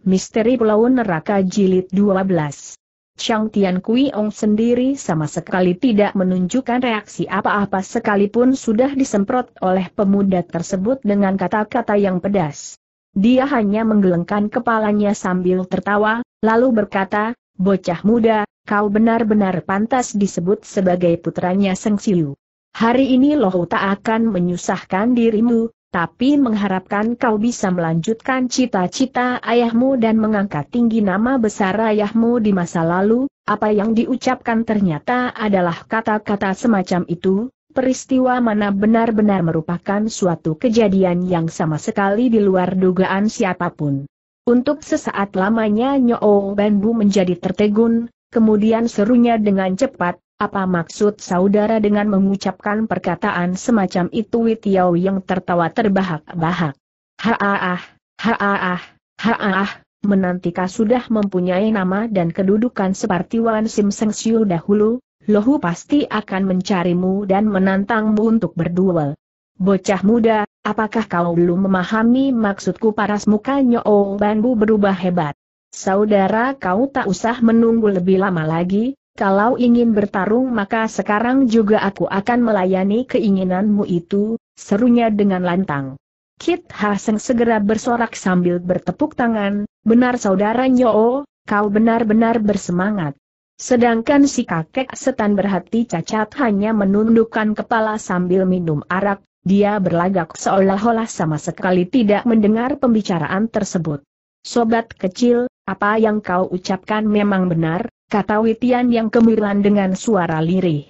Misteri Pulau Neraka Jilid 12. Chang Tian Kui Ong sendiri sama sekali tidak menunjukkan reaksi apa-apa sekalipun sudah disemprot oleh pemuda tersebut dengan kata-kata yang pedas. Dia hanya menggelengkan kepalanya sambil tertawa, lalu berkata, Bocah muda, kau benar-benar pantas disebut sebagai putranya Seng Siu. Hari ini Lohu tak akan menyusahkan dirimu, tapi mengharapkan kau bisa melanjutkan cita-cita ayahmu dan mengangkat tinggi nama besar ayahmu di masa lalu, apa yang diucapkan ternyata adalah kata-kata semacam itu, peristiwa mana benar-benar merupakan suatu kejadian yang sama sekali di luar dugaan siapapun. Untuk sesaat lamanya Nyo Benbu menjadi tertegun, kemudian serunya dengan cepat, apa maksud saudara dengan mengucapkan perkataan semacam itu Witiau yang tertawa terbahak-bahak? Haaah, haaah, haaah, menantika sudah mempunyai nama dan kedudukan seperti Wan Sim Seng Siu dahulu, Lohu pasti akan mencarimu dan menantangmu untuk berduel. Bocah muda, apakah kau belum memahami maksudku paras muka Oh, Banbu berubah hebat? Saudara kau tak usah menunggu lebih lama lagi, kalau ingin bertarung maka sekarang juga aku akan melayani keinginanmu itu, serunya dengan lantang. Kit Haseng segera bersorak sambil bertepuk tangan, benar saudara Nyo, kau benar-benar bersemangat. Sedangkan si kakek setan berhati cacat hanya menundukkan kepala sambil minum arak, dia berlagak seolah-olah sama sekali tidak mendengar pembicaraan tersebut. Sobat kecil, apa yang kau ucapkan memang benar, kata Witian yang kemiruan dengan suara lirih.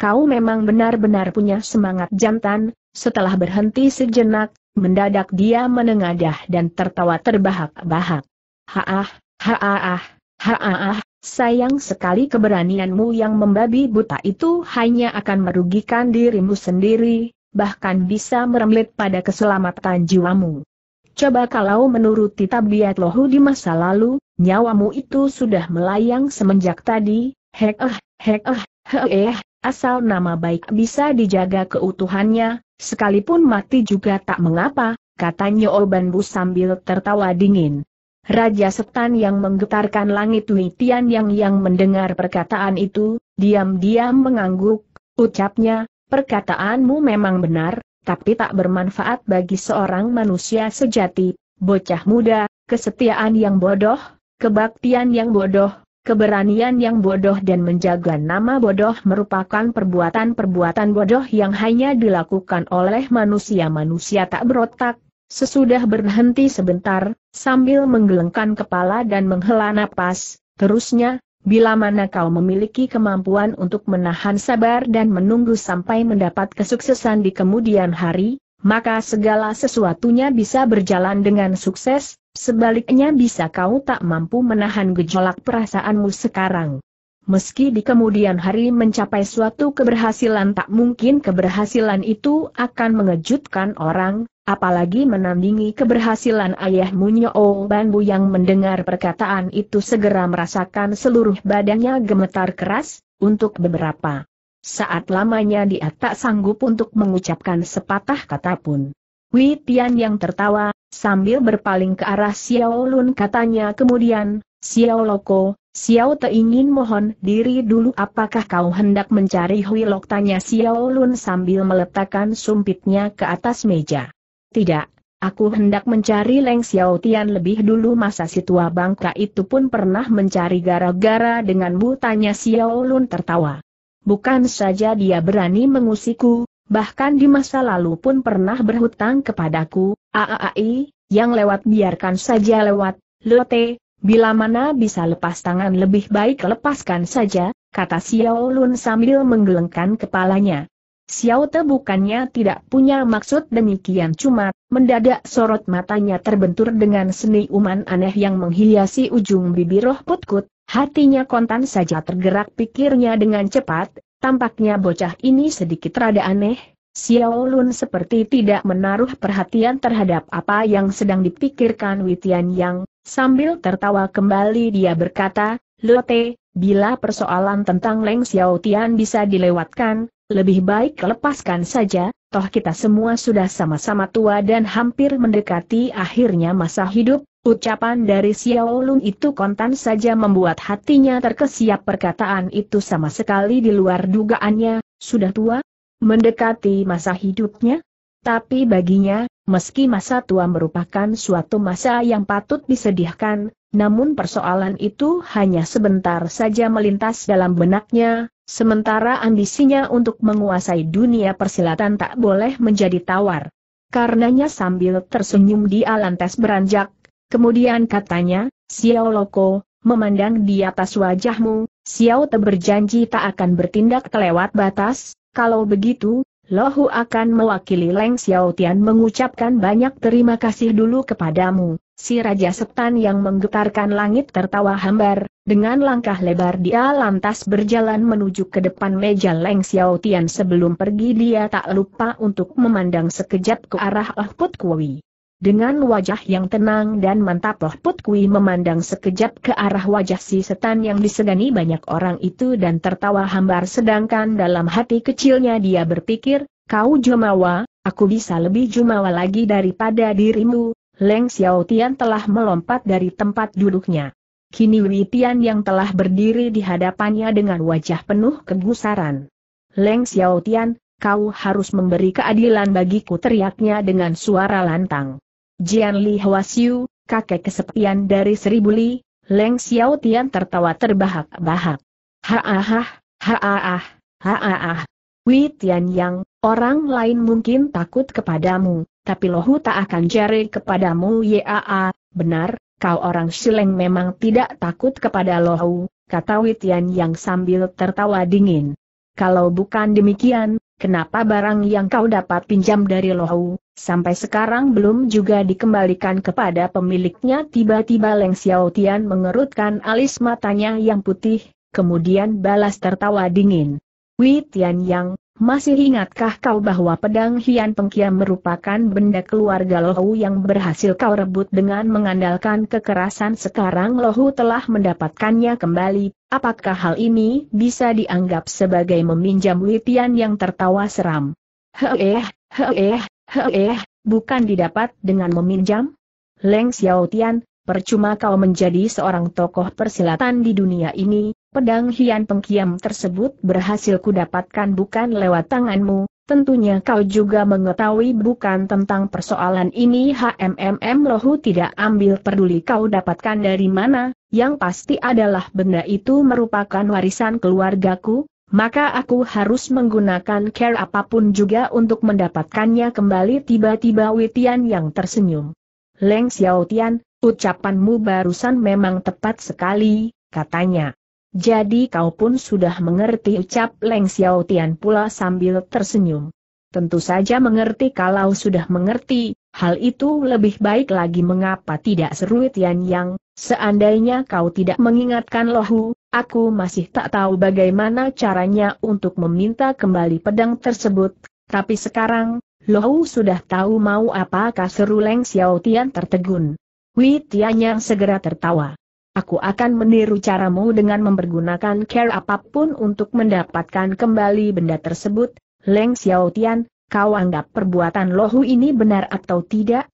Kau memang benar-benar punya semangat jantan, setelah berhenti sejenak, mendadak dia menengadah dan tertawa terbahak-bahak. Haah, haah, haah, sayang sekali keberanianmu yang membabi buta itu hanya akan merugikan dirimu sendiri, bahkan bisa meremlet pada keselamatan jiwamu. Coba kalau menuruti tabiat lohu di masa lalu, nyawamu itu sudah melayang semenjak tadi, hek eh, hek eh, he eh, asal nama baik bisa dijaga keutuhannya, sekalipun mati juga tak mengapa, katanya Obanbu sambil tertawa dingin. Raja Setan yang menggetarkan langit Witian yang yang mendengar perkataan itu, diam-diam mengangguk, ucapnya, perkataanmu memang benar, tapi tak bermanfaat bagi seorang manusia sejati, bocah muda, kesetiaan yang bodoh, kebaktian yang bodoh, keberanian yang bodoh dan menjaga nama bodoh merupakan perbuatan-perbuatan bodoh yang hanya dilakukan oleh manusia-manusia tak berotak, sesudah berhenti sebentar, sambil menggelengkan kepala dan menghela napas, terusnya, Bila mana kau memiliki kemampuan untuk menahan sabar dan menunggu sampai mendapat kesuksesan di kemudian hari, maka segala sesuatunya bisa berjalan dengan sukses, sebaliknya bisa kau tak mampu menahan gejolak perasaanmu sekarang. Meski di kemudian hari mencapai suatu keberhasilan tak mungkin keberhasilan itu akan mengejutkan orang, apalagi menandingi keberhasilan ayah Munyo Banbu yang mendengar perkataan itu segera merasakan seluruh badannya gemetar keras, untuk beberapa saat lamanya dia tak sanggup untuk mengucapkan sepatah kata pun. Wei Tian yang tertawa, sambil berpaling ke arah Xiao Lun katanya kemudian, Xiao Loko, Xiao Te ingin mohon diri dulu apakah kau hendak mencari Hui Lok tanya Xiao Lun sambil meletakkan sumpitnya ke atas meja. Tidak, aku hendak mencari Leng Xiao Tian lebih dulu masa si tua bangka itu pun pernah mencari gara-gara denganmu tanya Xiao Lun tertawa. Bukan saja dia berani mengusiku, bahkan di masa lalu pun pernah berhutang kepadaku, aaai, yang lewat biarkan saja lewat, lote, Bila mana bisa lepas tangan lebih baik lepaskan saja, kata Xiao Lun sambil menggelengkan kepalanya. Xiao Te bukannya tidak punya maksud demikian cuma, mendadak sorot matanya terbentur dengan seni uman aneh yang menghiasi ujung bibir roh putkut, hatinya kontan saja tergerak pikirnya dengan cepat, tampaknya bocah ini sedikit rada aneh, Xiao Lun seperti tidak menaruh perhatian terhadap apa yang sedang dipikirkan Witian Yang, sambil tertawa kembali dia berkata, Lote, bila persoalan tentang Leng Xiao Tian bisa dilewatkan, lebih baik lepaskan saja, toh kita semua sudah sama-sama tua dan hampir mendekati akhirnya masa hidup, Ucapan dari Xiao Lun itu kontan saja membuat hatinya terkesiap perkataan itu sama sekali di luar dugaannya, sudah tua, mendekati masa hidupnya. Tapi baginya, meski masa tua merupakan suatu masa yang patut disedihkan, namun persoalan itu hanya sebentar saja melintas dalam benaknya, sementara ambisinya untuk menguasai dunia persilatan tak boleh menjadi tawar. Karenanya sambil tersenyum dia lantas beranjak, kemudian katanya, Xiao Loko, memandang di atas wajahmu, Xiao Te berjanji tak akan bertindak kelewat batas, kalau begitu, Lohu akan mewakili Leng Xiaotian mengucapkan banyak terima kasih dulu kepadamu. Si Raja Setan yang menggetarkan langit tertawa hambar, dengan langkah lebar dia lantas berjalan menuju ke depan meja Leng Xiaotian sebelum pergi dia tak lupa untuk memandang sekejap ke arah Ah Put Kui. Dengan wajah yang tenang dan mantap Loh Put memandang sekejap ke arah wajah si setan yang disegani banyak orang itu dan tertawa hambar sedangkan dalam hati kecilnya dia berpikir, kau jumawa, aku bisa lebih jumawa lagi daripada dirimu, Leng Xiao Tian telah melompat dari tempat duduknya. Kini Wei Tian yang telah berdiri di hadapannya dengan wajah penuh kegusaran. Leng Xiao Tian, kau harus memberi keadilan bagiku teriaknya dengan suara lantang. Jian Li Huasiu, kakek kesepian dari seribu Li, Leng Xiao Tian tertawa terbahak-bahak. Haahah, haahah, haahah. Wei Tian Yang, orang lain mungkin takut kepadamu, tapi lohu tak akan jari kepadamu yaa, benar, kau orang sileng memang tidak takut kepada lohu, kata Wei Tian Yang sambil tertawa dingin. Kalau bukan demikian, kenapa barang yang kau dapat pinjam dari lohu, Sampai sekarang belum juga dikembalikan kepada pemiliknya tiba-tiba Leng Xiaotian mengerutkan alis matanya yang putih, kemudian balas tertawa dingin. Wei Tian Yang, masih ingatkah kau bahwa pedang Hian Pengkiam merupakan benda keluarga Lohu yang berhasil kau rebut dengan mengandalkan kekerasan sekarang Lohu telah mendapatkannya kembali, apakah hal ini bisa dianggap sebagai meminjam Wei Tian yang tertawa seram? Heeh, heeh, Heh, bukan didapat dengan meminjam? Leng Xiaotian, percuma kau menjadi seorang tokoh persilatan di dunia ini, pedang hian pengkiam tersebut berhasil kudapatkan bukan lewat tanganmu, tentunya kau juga mengetahui bukan tentang persoalan ini HMMM Lohu tidak ambil peduli kau dapatkan dari mana, yang pasti adalah benda itu merupakan warisan keluargaku, maka aku harus menggunakan care apapun juga untuk mendapatkannya kembali tiba-tiba Witian yang tersenyum. Leng Xiaotian, ucapanmu barusan memang tepat sekali, katanya. Jadi kau pun sudah mengerti ucap Leng Xiaotian pula sambil tersenyum. Tentu saja mengerti kalau sudah mengerti, hal itu lebih baik lagi mengapa tidak seru Tian Yang, seandainya kau tidak mengingatkan lohu, Aku masih tak tahu bagaimana caranya untuk meminta kembali pedang tersebut, tapi sekarang, Lohu sudah tahu mau apakah seru Leng Xiao Tian tertegun. Wei Tianyang segera tertawa. Aku akan meniru caramu dengan mempergunakan care apapun untuk mendapatkan kembali benda tersebut, Leng Xiao Tian, kau anggap perbuatan Lohu ini benar atau tidak?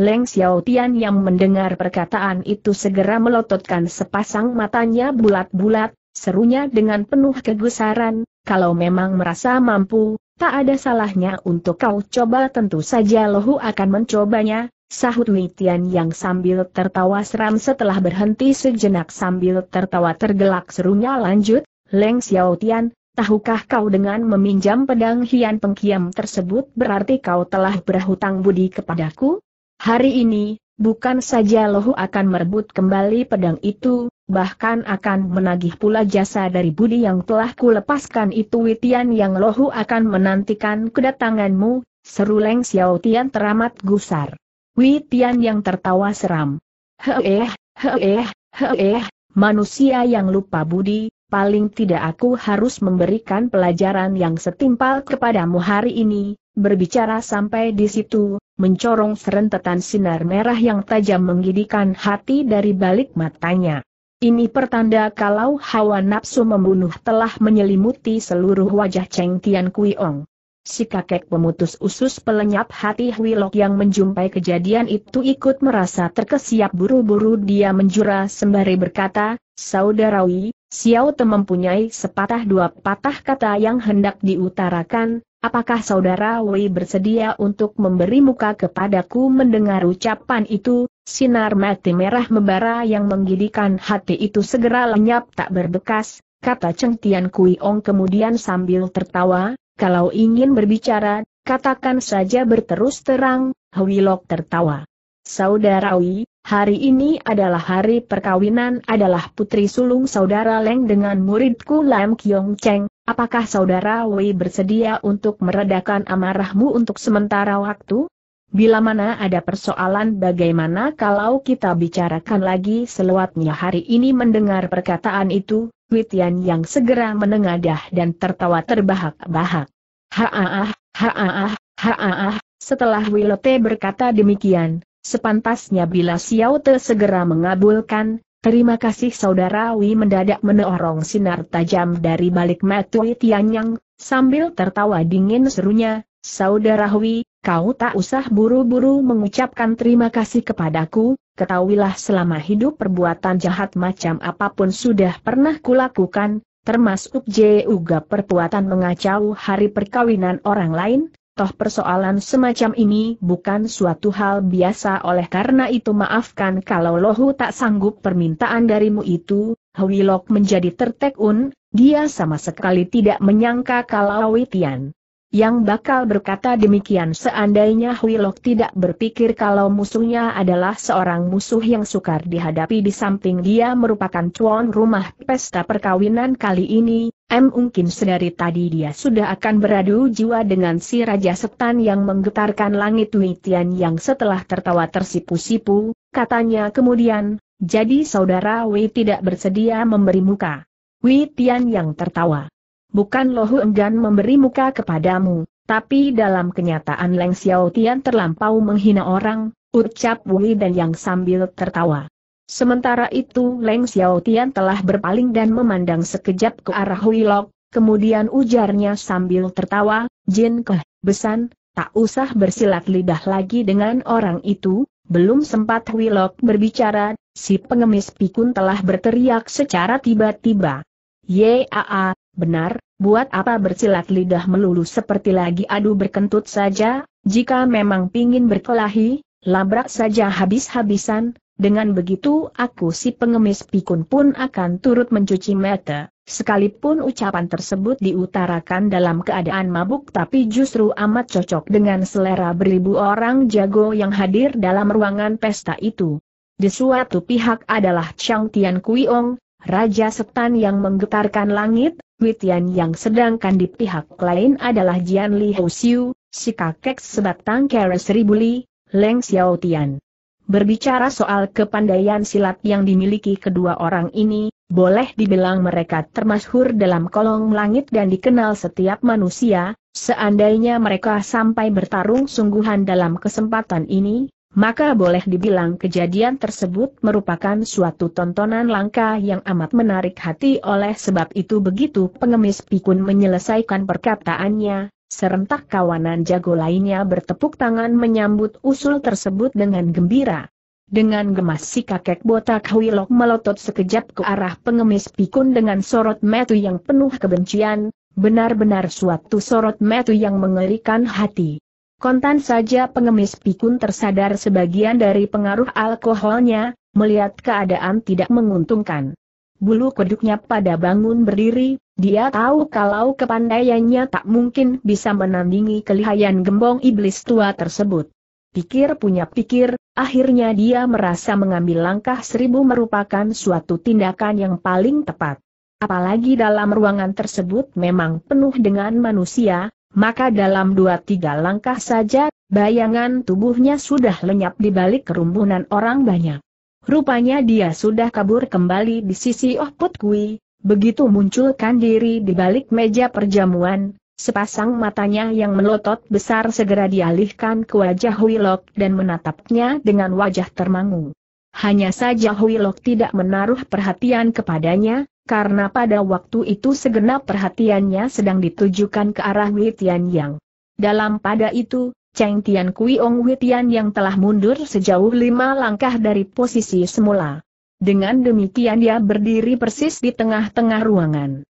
Leng Xiaotian yang mendengar perkataan itu segera melototkan sepasang matanya bulat-bulat, serunya dengan penuh kegusaran, kalau memang merasa mampu, tak ada salahnya untuk kau coba tentu saja lohu akan mencobanya, sahut Wei Tian yang sambil tertawa seram setelah berhenti sejenak sambil tertawa tergelak serunya lanjut, Leng Xiaotian, Tahukah kau dengan meminjam pedang hian pengkiam tersebut berarti kau telah berhutang budi kepadaku? Hari ini, bukan saja Lohu akan merebut kembali pedang itu, bahkan akan menagih pula jasa dari budi yang telah kulepaskan itu Witian yang Lohu akan menantikan kedatanganmu, seru Leng Xiao Tian teramat gusar. Witian yang tertawa seram. Heeh, heeh, heeh, manusia yang lupa budi, paling tidak aku harus memberikan pelajaran yang setimpal kepadamu hari ini, Berbicara sampai di situ, mencorong serentetan sinar merah yang tajam menggidikan hati dari balik matanya. Ini pertanda kalau hawa nafsu membunuh telah menyelimuti seluruh wajah Cheng Tian Kui Kuiong. Si kakek pemutus usus pelenyap hati Hui Lok yang menjumpai kejadian itu ikut merasa terkesiap buru-buru dia menjura sembari berkata, Saudarawi, Xiao Te mempunyai sepatah dua patah kata yang hendak diutarakan, Apakah saudara Wei bersedia untuk memberi muka kepadaku mendengar ucapan itu? Sinar mati merah membara yang menggidikan hati itu segera lenyap tak berbekas, kata Cheng Tian Kui Ong kemudian sambil tertawa, kalau ingin berbicara, katakan saja berterus terang, Hwi Lok tertawa. Saudara Wei, hari ini adalah hari perkawinan adalah putri sulung saudara Leng dengan muridku Lam Kiong Cheng, Apakah saudara Wei bersedia untuk meredakan amarahmu untuk sementara waktu? Bila mana ada persoalan bagaimana kalau kita bicarakan lagi seluatnya hari ini mendengar perkataan itu, Witian yang segera menengadah dan tertawa terbahak-bahak. Haaah, haaah, ah setelah Wilote berkata demikian, sepantasnya bila Xiao Te segera mengabulkan, Terima kasih saudara Wi mendadak menorong sinar tajam dari balik Wi Tianyang, sambil tertawa dingin serunya, Saudara Wi, kau tak usah buru-buru mengucapkan terima kasih kepadaku, ketahuilah selama hidup perbuatan jahat macam apapun sudah pernah kulakukan, termasuk juga perbuatan mengacau hari perkawinan orang lain, Toh persoalan semacam ini bukan suatu hal biasa oleh karena itu maafkan kalau Lohu tak sanggup permintaan darimu itu, Hwilok menjadi tertekun, dia sama sekali tidak menyangka kalau Witian yang bakal berkata demikian seandainya Huilok tidak berpikir kalau musuhnya adalah seorang musuh yang sukar dihadapi di samping dia merupakan cuan rumah pesta perkawinan kali ini, M mungkin sedari tadi dia sudah akan beradu jiwa dengan si Raja Setan yang menggetarkan langit Witian yang setelah tertawa tersipu-sipu, katanya kemudian, jadi saudara Wei tidak bersedia memberi muka. Witian yang tertawa bukan Lohu enggan memberi muka kepadamu, tapi dalam kenyataan Leng Xiaotian terlampau menghina orang, ucap Wui dan yang sambil tertawa. Sementara itu Leng Xiaotian telah berpaling dan memandang sekejap ke arah Huilok, kemudian ujarnya sambil tertawa, Jin Keh, besan, tak usah bersilat lidah lagi dengan orang itu, belum sempat Huilok berbicara, si pengemis pikun telah berteriak secara tiba-tiba. Yaa, Benar, buat apa bersilat lidah melulu seperti lagi adu berkentut saja, jika memang pingin berkelahi, labrak saja habis-habisan, dengan begitu aku si pengemis pikun pun akan turut mencuci mata, sekalipun ucapan tersebut diutarakan dalam keadaan mabuk tapi justru amat cocok dengan selera beribu orang jago yang hadir dalam ruangan pesta itu. Di suatu pihak adalah Chang Tian Kui Kuiong, Raja Setan yang menggetarkan langit, Witian yang sedangkan di pihak lain adalah Jian Li Housiu, si kakek sebatang kera seribu li, Leng Xiao Tian. Berbicara soal kepandaian silat yang dimiliki kedua orang ini, boleh dibilang mereka termasyhur dalam kolong langit dan dikenal setiap manusia, seandainya mereka sampai bertarung sungguhan dalam kesempatan ini, maka boleh dibilang kejadian tersebut merupakan suatu tontonan langka yang amat menarik hati oleh sebab itu begitu pengemis pikun menyelesaikan perkataannya, serentak kawanan jago lainnya bertepuk tangan menyambut usul tersebut dengan gembira. Dengan gemas si kakek botak Huilok melotot sekejap ke arah pengemis pikun dengan sorot metu yang penuh kebencian, benar-benar suatu sorot metu yang mengerikan hati. Kontan saja pengemis pikun tersadar sebagian dari pengaruh alkoholnya, melihat keadaan tidak menguntungkan. Bulu kuduknya pada bangun berdiri, dia tahu kalau kepandaiannya tak mungkin bisa menandingi kelihayan gembong iblis tua tersebut. Pikir punya pikir, akhirnya dia merasa mengambil langkah seribu merupakan suatu tindakan yang paling tepat. Apalagi dalam ruangan tersebut memang penuh dengan manusia, maka dalam dua tiga langkah saja, bayangan tubuhnya sudah lenyap di balik kerumunan orang banyak. Rupanya dia sudah kabur kembali di sisi Oh Put Kui, begitu munculkan diri di balik meja perjamuan, sepasang matanya yang melotot besar segera dialihkan ke wajah Huilok dan menatapnya dengan wajah termangu. Hanya saja Huilok tidak menaruh perhatian kepadanya, karena pada waktu itu segenap perhatiannya sedang ditujukan ke arah Witian Yang. Dalam pada itu, Cheng Tian Kui Ong Witian Yang telah mundur sejauh lima langkah dari posisi semula. Dengan demikian dia berdiri persis di tengah-tengah ruangan.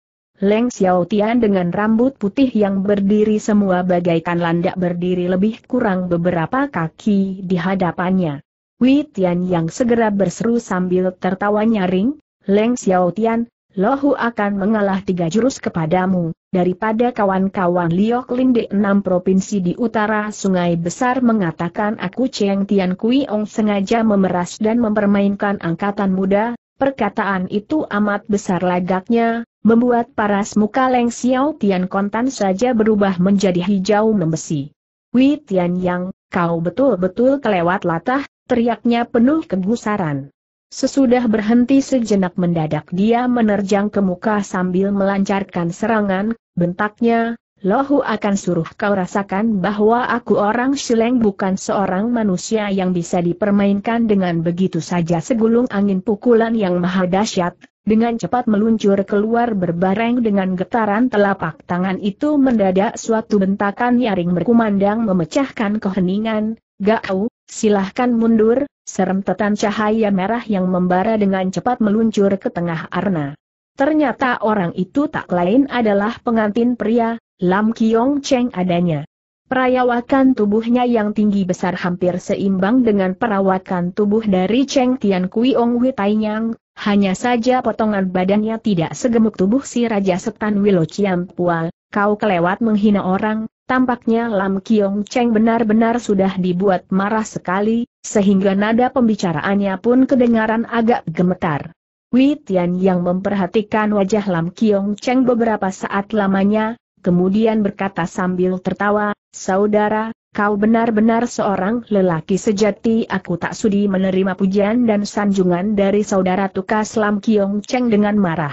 Leng Xiao Tian dengan rambut putih yang berdiri semua bagaikan landak berdiri lebih kurang beberapa kaki di hadapannya. Witian Yang segera berseru sambil tertawa nyaring, Leng Xiao Tian, Lohu akan mengalah tiga jurus kepadamu, daripada kawan-kawan Liok Lin di enam provinsi di utara sungai besar mengatakan aku Cheng Tian Kui Ong sengaja memeras dan mempermainkan angkatan muda, perkataan itu amat besar lagaknya, membuat paras muka Leng Xiao Tian kontan saja berubah menjadi hijau membesi. Wei Tian Yang, kau betul-betul kelewat latah, teriaknya penuh kegusaran. Sesudah berhenti sejenak mendadak dia menerjang ke muka sambil melancarkan serangan, bentaknya, Lohu akan suruh kau rasakan bahwa aku orang Shileng bukan seorang manusia yang bisa dipermainkan dengan begitu saja segulung angin pukulan yang maha dahsyat, dengan cepat meluncur keluar berbareng dengan getaran telapak tangan itu mendadak suatu bentakan nyaring berkumandang memecahkan keheningan, Gao, Silahkan mundur, serem tetan cahaya merah yang membara dengan cepat meluncur ke tengah arna. Ternyata orang itu tak lain adalah pengantin pria, Lam Kiong Cheng adanya. Perawakan tubuhnya yang tinggi besar hampir seimbang dengan perawakan tubuh dari Cheng Tian Kui Ong Kuiong Yang, hanya saja potongan badannya tidak segemuk tubuh si Raja Setan Wilo Pua. kau kelewat menghina orang, Tampaknya Lam Kiong Cheng benar-benar sudah dibuat marah sekali, sehingga nada pembicaraannya pun kedengaran agak gemetar. Wei Tian yang memperhatikan wajah Lam Kiong Cheng beberapa saat lamanya, kemudian berkata sambil tertawa, Saudara, kau benar-benar seorang lelaki sejati aku tak sudi menerima pujian dan sanjungan dari saudara tukas Lam Kiong Cheng dengan marah.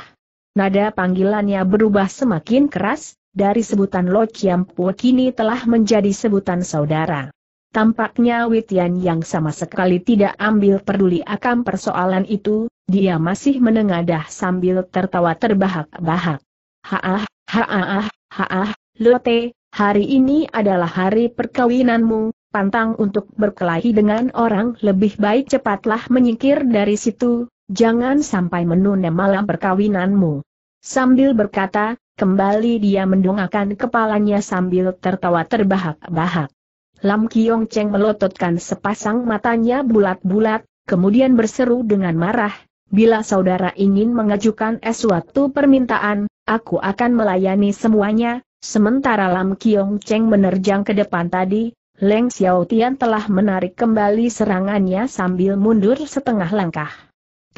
Nada panggilannya berubah semakin keras, dari sebutan Lo Chiam kini telah menjadi sebutan saudara. Tampaknya Witian yang sama sekali tidak ambil peduli akan persoalan itu, dia masih menengadah sambil tertawa terbahak-bahak. Haah, haah, haah, Lote, hari ini adalah hari perkawinanmu, pantang untuk berkelahi dengan orang lebih baik cepatlah menyingkir dari situ, jangan sampai menunda malam perkawinanmu. Sambil berkata, Kembali dia mendongakkan kepalanya sambil tertawa terbahak-bahak. Lam Kiong Cheng melototkan sepasang matanya bulat-bulat, kemudian berseru dengan marah, bila saudara ingin mengajukan suatu permintaan, aku akan melayani semuanya, sementara Lam Kiong Cheng menerjang ke depan tadi, Leng Xiao Tian telah menarik kembali serangannya sambil mundur setengah langkah.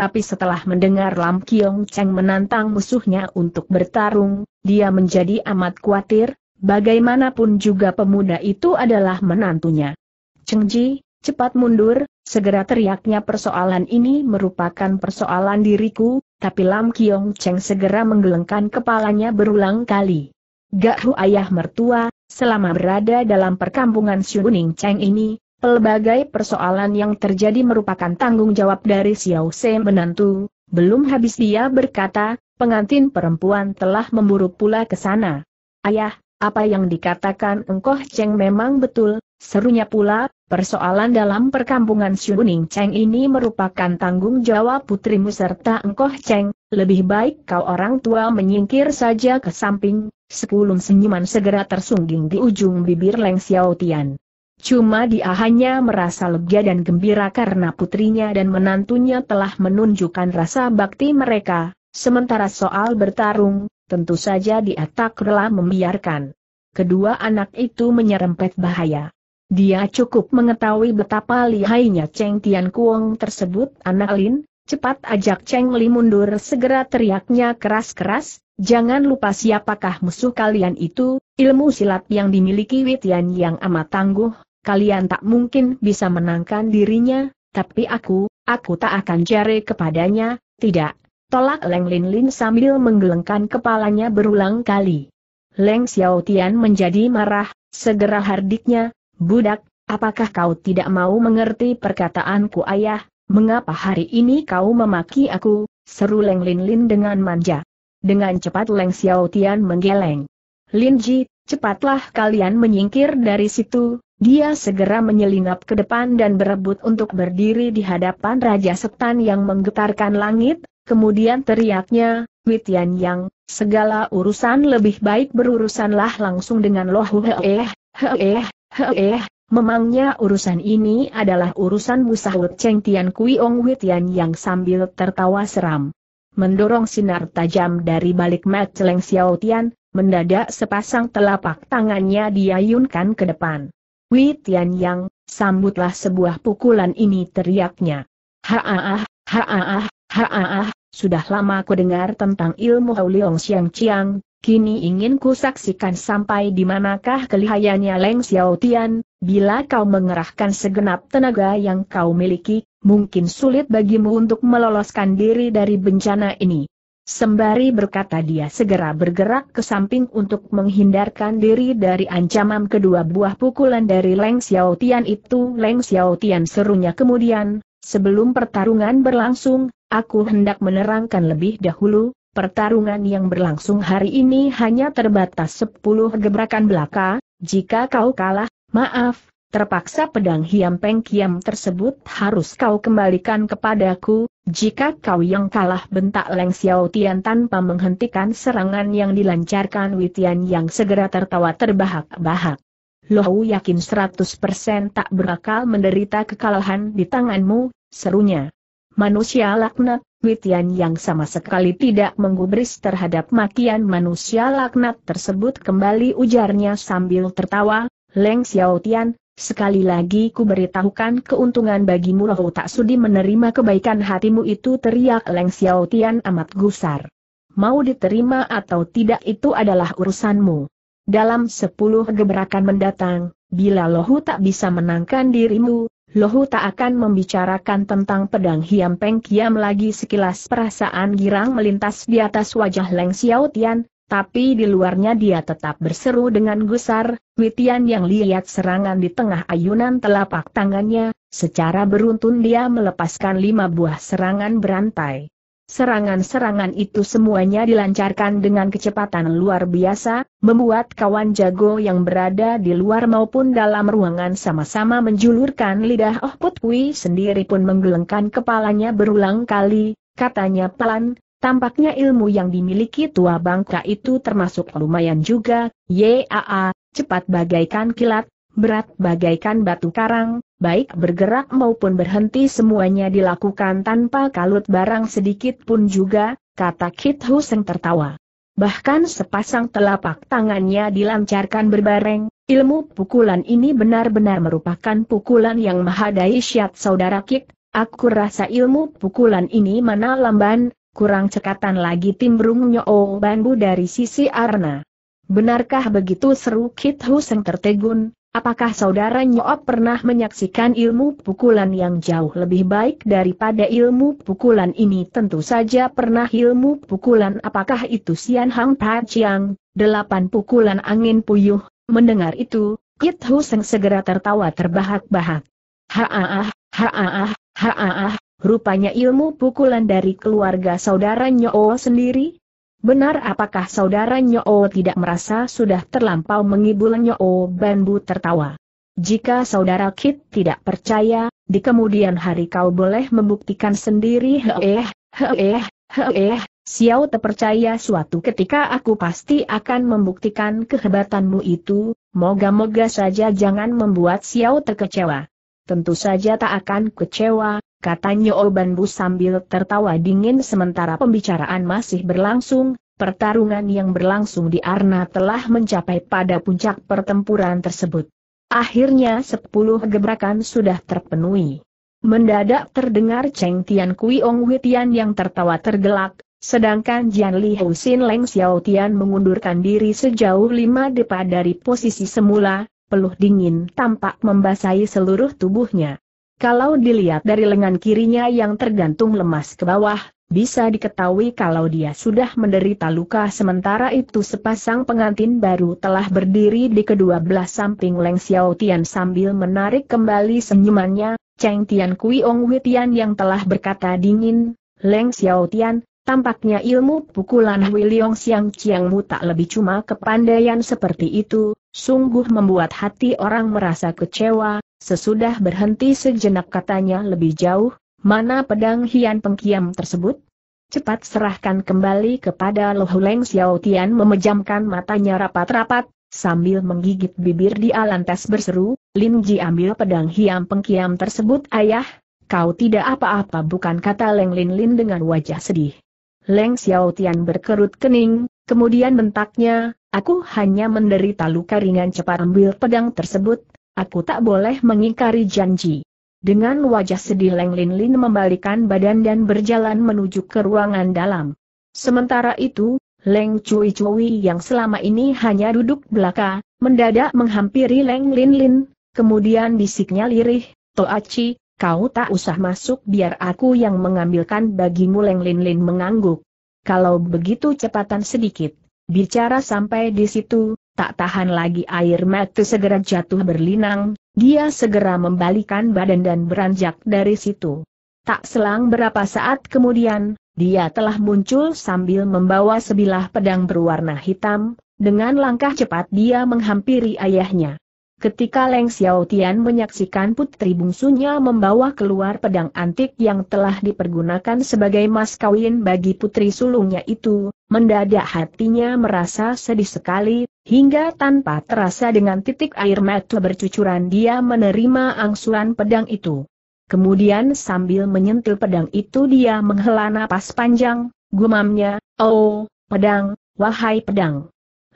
Tapi setelah mendengar Lam Kiong Cheng menantang musuhnya untuk bertarung, dia menjadi amat khawatir, bagaimanapun juga pemuda itu adalah menantunya. Cheng Ji, cepat mundur, segera teriaknya persoalan ini merupakan persoalan diriku, tapi Lam Kiong Cheng segera menggelengkan kepalanya berulang kali. Gak Hu ayah mertua, selama berada dalam perkampungan Shuning Cheng ini, Pelbagai persoalan yang terjadi merupakan tanggung jawab dari Xiao Se menantu, belum habis dia berkata, pengantin perempuan telah memburu pula ke sana. Ayah, apa yang dikatakan Engkoh Cheng memang betul, serunya pula, persoalan dalam perkampungan Xuning Cheng ini merupakan tanggung jawab putrimu serta Engkoh Cheng, lebih baik kau orang tua menyingkir saja ke samping, sepuluh senyuman segera tersungging di ujung bibir Leng Xiao Tian. Cuma dia hanya merasa lega dan gembira karena putrinya dan menantunya telah menunjukkan rasa bakti mereka, sementara soal bertarung, tentu saja dia tak rela membiarkan. Kedua anak itu menyerempet bahaya. Dia cukup mengetahui betapa lihainya Cheng Tian Kuong tersebut anak Lin, cepat ajak Cheng Li mundur segera teriaknya keras-keras, Jangan lupa siapakah musuh kalian itu, ilmu silat yang dimiliki Witian yang amat tangguh, kalian tak mungkin bisa menangkan dirinya, tapi aku, aku tak akan jari kepadanya, tidak. Tolak Leng Lin Lin sambil menggelengkan kepalanya berulang kali. Leng Xiao Tian menjadi marah, segera hardiknya, budak, apakah kau tidak mau mengerti perkataanku ayah, mengapa hari ini kau memaki aku, seru Leng Lin Lin dengan manja. Dengan cepat Leng Xiao Tian menggeleng. Lin Ji, cepatlah kalian menyingkir dari situ, dia segera menyelinap ke depan dan berebut untuk berdiri di hadapan Raja Setan yang menggetarkan langit, kemudian teriaknya, Witian Yang, segala urusan lebih baik berurusanlah langsung dengan He -eh, He eh, -eh. Memangnya urusan ini adalah urusan busahut Cheng Tian Kui Ong Witian yang sambil tertawa seram. Mendorong sinar tajam dari balik mat Leng Xiao Tian, mendadak sepasang telapak tangannya diayunkan ke depan. Wei Tianyang, sambutlah sebuah pukulan ini teriaknya. Haaah, ah, haaah, ah, haaah, ah. sudah lama ku dengar tentang ilmu Hauliong Xiang Chiang, kini ingin ku saksikan sampai di manakah kelihayannya Leng Xiao Tian, bila kau mengerahkan segenap tenaga yang kau miliki, mungkin sulit bagimu untuk meloloskan diri dari bencana ini. Sembari berkata dia segera bergerak ke samping untuk menghindarkan diri dari ancaman kedua buah pukulan dari Leng Xiaotian itu. Leng Xiaotian serunya kemudian, sebelum pertarungan berlangsung, aku hendak menerangkan lebih dahulu, pertarungan yang berlangsung hari ini hanya terbatas 10 gebrakan belaka, jika kau kalah, maaf, terpaksa pedang hiam peng kiam tersebut harus kau kembalikan kepadaku, jika kau yang kalah bentak Leng Xiao Tian tanpa menghentikan serangan yang dilancarkan Witian yang segera tertawa terbahak-bahak. Lohu yakin 100% tak berakal menderita kekalahan di tanganmu, serunya. Manusia laknat, Witian yang sama sekali tidak menggubris terhadap makian manusia laknat tersebut kembali ujarnya sambil tertawa, Leng Xiaotian, Sekali lagi ku beritahukan keuntungan bagimu Lohu tak sudi menerima kebaikan hatimu itu teriak Leng Xiao Tian amat gusar. Mau diterima atau tidak itu adalah urusanmu. Dalam sepuluh gebrakan mendatang, bila Lohu tak bisa menangkan dirimu, Lohu tak akan membicarakan tentang pedang Hiam Peng Kiam lagi sekilas perasaan girang melintas di atas wajah Leng Xiaotian, tapi di luarnya dia tetap berseru dengan gusar, Witian yang lihat serangan di tengah ayunan telapak tangannya, secara beruntun dia melepaskan lima buah serangan berantai. Serangan-serangan itu semuanya dilancarkan dengan kecepatan luar biasa, membuat kawan jago yang berada di luar maupun dalam ruangan sama-sama menjulurkan lidah Oh Putwi sendiri pun menggelengkan kepalanya berulang kali, katanya pelan, Tampaknya ilmu yang dimiliki tua bangka itu termasuk lumayan juga, yaa, cepat bagaikan kilat, berat bagaikan batu karang, baik bergerak maupun berhenti semuanya dilakukan tanpa kalut barang sedikit pun juga, kata Kit Huseng tertawa. Bahkan sepasang telapak tangannya dilancarkan berbareng, ilmu pukulan ini benar-benar merupakan pukulan yang maha dahsyat saudara Kit, aku rasa ilmu pukulan ini mana lamban, kurang cekatan lagi timbrung nyoo Bambu dari sisi Arna. Benarkah begitu seru Kit Huseng tertegun, apakah saudara nyoo pernah menyaksikan ilmu pukulan yang jauh lebih baik daripada ilmu pukulan ini? Tentu saja pernah ilmu pukulan apakah itu Sian Hang Pachiang, delapan pukulan angin puyuh, mendengar itu, Kit Huseng segera tertawa terbahak-bahak. Haaah, haaah, haaah, Rupanya ilmu pukulan dari keluarga saudara Nyoo sendiri? Benar apakah saudara Nyoo tidak merasa sudah terlampau mengibul Nyoo Bambu tertawa? Jika saudara Kit tidak percaya, di kemudian hari kau boleh membuktikan sendiri heeh, heeh, heeh, Xiao terpercaya suatu ketika aku pasti akan membuktikan kehebatanmu itu, moga-moga saja jangan membuat Xiao terkecewa tentu saja tak akan kecewa, katanya Obanbu sambil tertawa dingin sementara pembicaraan masih berlangsung, pertarungan yang berlangsung di Arna telah mencapai pada puncak pertempuran tersebut. Akhirnya sepuluh gebrakan sudah terpenuhi. Mendadak terdengar Cheng Tian Kui Ong Tian yang tertawa tergelak, Sedangkan Jian Li Sin Leng Xiao Tian mengundurkan diri sejauh lima depa dari posisi semula, peluh dingin tampak membasahi seluruh tubuhnya. Kalau dilihat dari lengan kirinya yang tergantung lemas ke bawah, bisa diketahui kalau dia sudah menderita luka sementara itu sepasang pengantin baru telah berdiri di kedua belah samping Leng Xiao Tian sambil menarik kembali senyumannya, Cheng Tian Kui Ong Wei Tian yang telah berkata dingin, Leng Xiao Tian, Tampaknya ilmu pukulan Wiliong Siang Mu tak lebih cuma kepandaian seperti itu, sungguh membuat hati orang merasa kecewa, sesudah berhenti sejenak katanya lebih jauh, mana pedang hian pengkiam tersebut? Cepat serahkan kembali kepada Lohuleng Xiao Tian memejamkan matanya rapat-rapat, sambil menggigit bibir Di Alantes berseru, Lin Ji ambil pedang hian pengkiam tersebut ayah, kau tidak apa-apa bukan kata Leng Lin Lin dengan wajah sedih. Leng Xiao Tian berkerut kening, kemudian bentaknya, aku hanya menderita luka ringan cepat ambil pedang tersebut, aku tak boleh mengingkari janji. Dengan wajah sedih Leng Lin Lin membalikan badan dan berjalan menuju ke ruangan dalam. Sementara itu, Leng Cui Cui yang selama ini hanya duduk belaka, mendadak menghampiri Leng Lin Lin, kemudian bisiknya lirih, Toachi. Kau tak usah masuk biar aku yang mengambilkan bagimu Leng Lin Lin mengangguk. Kalau begitu cepatan sedikit. Bicara sampai di situ, tak tahan lagi air mata segera jatuh berlinang, dia segera membalikan badan dan beranjak dari situ. Tak selang berapa saat kemudian, dia telah muncul sambil membawa sebilah pedang berwarna hitam, dengan langkah cepat dia menghampiri ayahnya. Ketika Leng Xiaotian menyaksikan putri bungsunya membawa keluar pedang antik yang telah dipergunakan sebagai mas kawin bagi putri sulungnya itu, mendadak hatinya merasa sedih sekali, hingga tanpa terasa dengan titik air mata bercucuran dia menerima angsuran pedang itu. Kemudian sambil menyentil pedang itu dia menghela napas panjang, gumamnya, oh, pedang, wahai pedang.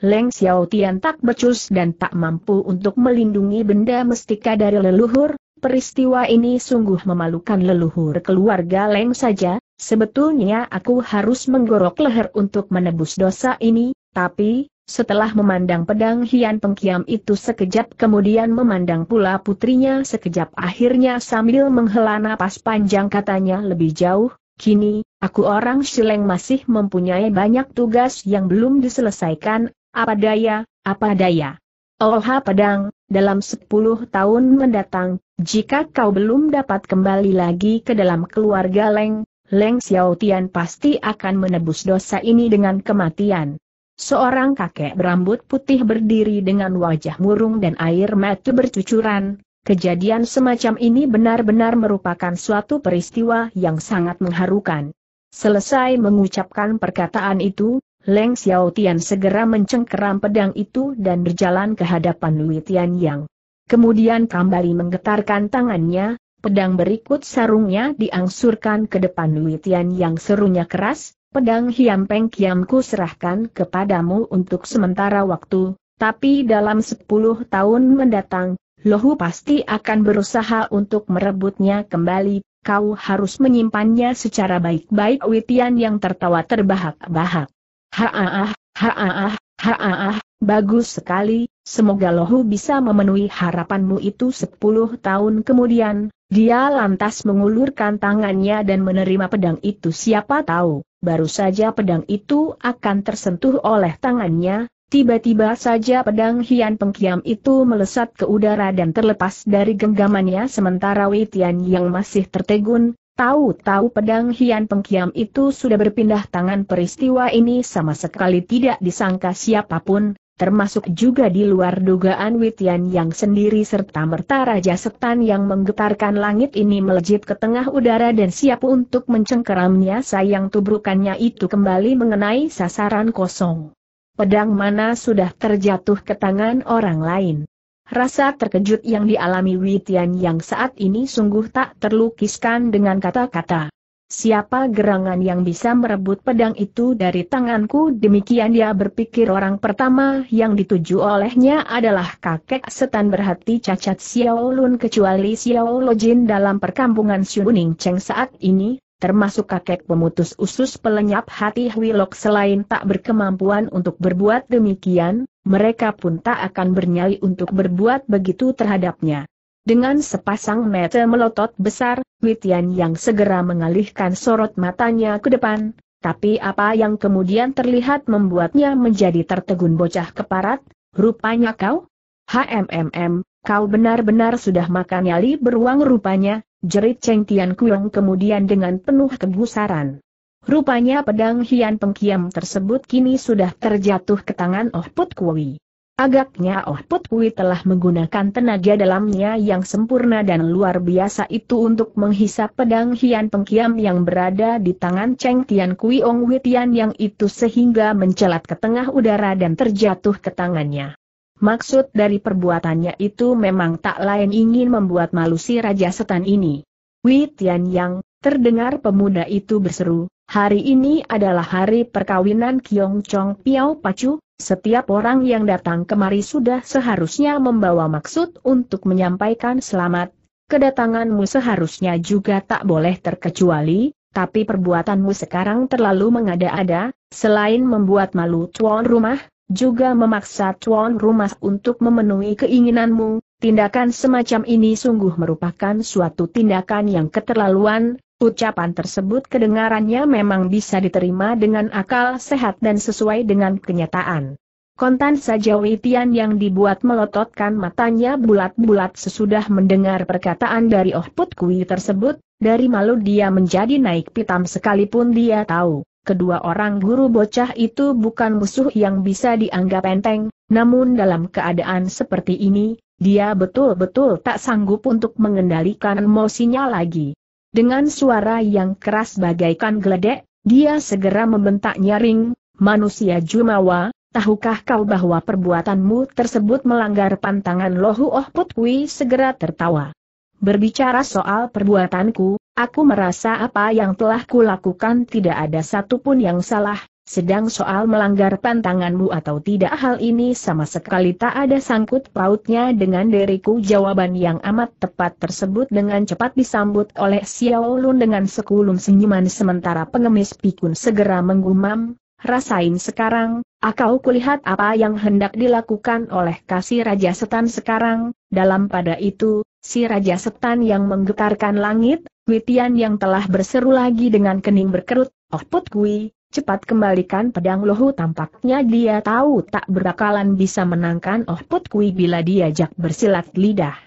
Leng Xiao Tian tak becus dan tak mampu untuk melindungi benda mestika dari leluhur, peristiwa ini sungguh memalukan leluhur keluarga Leng saja, sebetulnya aku harus menggorok leher untuk menebus dosa ini, tapi, setelah memandang pedang hian pengkiam itu sekejap kemudian memandang pula putrinya sekejap akhirnya sambil menghela napas panjang katanya lebih jauh, Kini, aku orang Shileng masih mempunyai banyak tugas yang belum diselesaikan, apa daya, apa daya. Oha pedang, dalam sepuluh tahun mendatang, jika kau belum dapat kembali lagi ke dalam keluarga Leng, Leng Xiaotian pasti akan menebus dosa ini dengan kematian. Seorang kakek berambut putih berdiri dengan wajah murung dan air mata bercucuran, Kejadian semacam ini benar-benar merupakan suatu peristiwa yang sangat mengharukan. Selesai mengucapkan perkataan itu, Leng Xiao Tian segera mencengkeram pedang itu dan berjalan ke hadapan Lui Yang. Kemudian kembali menggetarkan tangannya, pedang berikut sarungnya diangsurkan ke depan Lui Yang. serunya keras, pedang hiam peng kiam ku serahkan kepadamu untuk sementara waktu, tapi dalam 10 tahun mendatang, Lohu pasti akan berusaha untuk merebutnya kembali, kau harus menyimpannya secara baik-baik Witian yang tertawa terbahak-bahak. Haaah, ah, haaah, ah, haaah, ah. bagus sekali, semoga lohu bisa memenuhi harapanmu itu sepuluh tahun kemudian, dia lantas mengulurkan tangannya dan menerima pedang itu siapa tahu, baru saja pedang itu akan tersentuh oleh tangannya, tiba-tiba saja pedang hian pengkiam itu melesat ke udara dan terlepas dari genggamannya sementara Wei Tian yang masih tertegun, Tahu-tahu pedang Hian Pengkiam itu sudah berpindah tangan peristiwa ini sama sekali tidak disangka siapapun, termasuk juga di luar dugaan Witian yang sendiri serta merta Raja Setan yang menggetarkan langit ini melejit ke tengah udara dan siap untuk mencengkeramnya sayang tubrukannya itu kembali mengenai sasaran kosong. Pedang mana sudah terjatuh ke tangan orang lain. Rasa terkejut yang dialami Witian yang saat ini sungguh tak terlukiskan dengan kata-kata. Siapa gerangan yang bisa merebut pedang itu dari tanganku? Demikian dia berpikir orang pertama yang dituju olehnya adalah kakek setan berhati cacat Xiao Lun kecuali Xiao Lojin dalam perkampungan Ning Cheng saat ini, termasuk kakek pemutus usus pelenyap hati Hwilok selain tak berkemampuan untuk berbuat demikian, mereka pun tak akan bernyali untuk berbuat begitu terhadapnya. Dengan sepasang mata melotot besar, Witian yang segera mengalihkan sorot matanya ke depan, tapi apa yang kemudian terlihat membuatnya menjadi tertegun bocah keparat, rupanya kau? HMMM, kau benar-benar sudah makan nyali beruang rupanya, jerit Cheng Tian Kuyong kemudian dengan penuh kegusaran. Rupanya pedang hian pengkiam tersebut kini sudah terjatuh ke tangan Oh Put Kui. Agaknya Oh Put Kui telah menggunakan tenaga dalamnya yang sempurna dan luar biasa itu untuk menghisap pedang hian pengkiam yang berada di tangan Cheng Tian Kui Wei Tian yang itu sehingga mencelat ke tengah udara dan terjatuh ke tangannya. Maksud dari perbuatannya itu memang tak lain ingin membuat malu si Raja Setan ini. Wei Tian Yang, terdengar pemuda itu berseru, hari ini adalah hari perkawinan Kiong Chong Piao Pacu, setiap orang yang datang kemari sudah seharusnya membawa maksud untuk menyampaikan selamat. Kedatanganmu seharusnya juga tak boleh terkecuali, tapi perbuatanmu sekarang terlalu mengada-ada, selain membuat malu tuan rumah, juga memaksa tuan rumah untuk memenuhi keinginanmu, tindakan semacam ini sungguh merupakan suatu tindakan yang keterlaluan, ucapan tersebut kedengarannya memang bisa diterima dengan akal sehat dan sesuai dengan kenyataan. Kontan saja Witian yang dibuat melototkan matanya bulat-bulat sesudah mendengar perkataan dari Oh Put Kui tersebut, dari malu dia menjadi naik pitam sekalipun dia tahu kedua orang guru bocah itu bukan musuh yang bisa dianggap enteng, namun dalam keadaan seperti ini, dia betul-betul tak sanggup untuk mengendalikan emosinya lagi. Dengan suara yang keras bagaikan geledek, dia segera membentak nyaring, manusia Jumawa, tahukah kau bahwa perbuatanmu tersebut melanggar pantangan lohu oh putwi segera tertawa. Berbicara soal perbuatanku, Aku merasa apa yang telah kulakukan tidak ada satupun yang salah, sedang soal melanggar pantanganmu atau tidak hal ini sama sekali tak ada sangkut pautnya dengan diriku jawaban yang amat tepat tersebut dengan cepat disambut oleh Xiao Lun dengan sekulum senyuman sementara pengemis pikun segera menggumam, rasain sekarang, akau kulihat apa yang hendak dilakukan oleh kasih Raja Setan sekarang, dalam pada itu, si Raja Setan yang menggetarkan langit, Gui yang telah berseru lagi dengan kening berkerut, Oh Put Gui, cepat kembalikan pedang lohu tampaknya dia tahu tak berakalan bisa menangkan Oh Put Gui bila diajak bersilat lidah.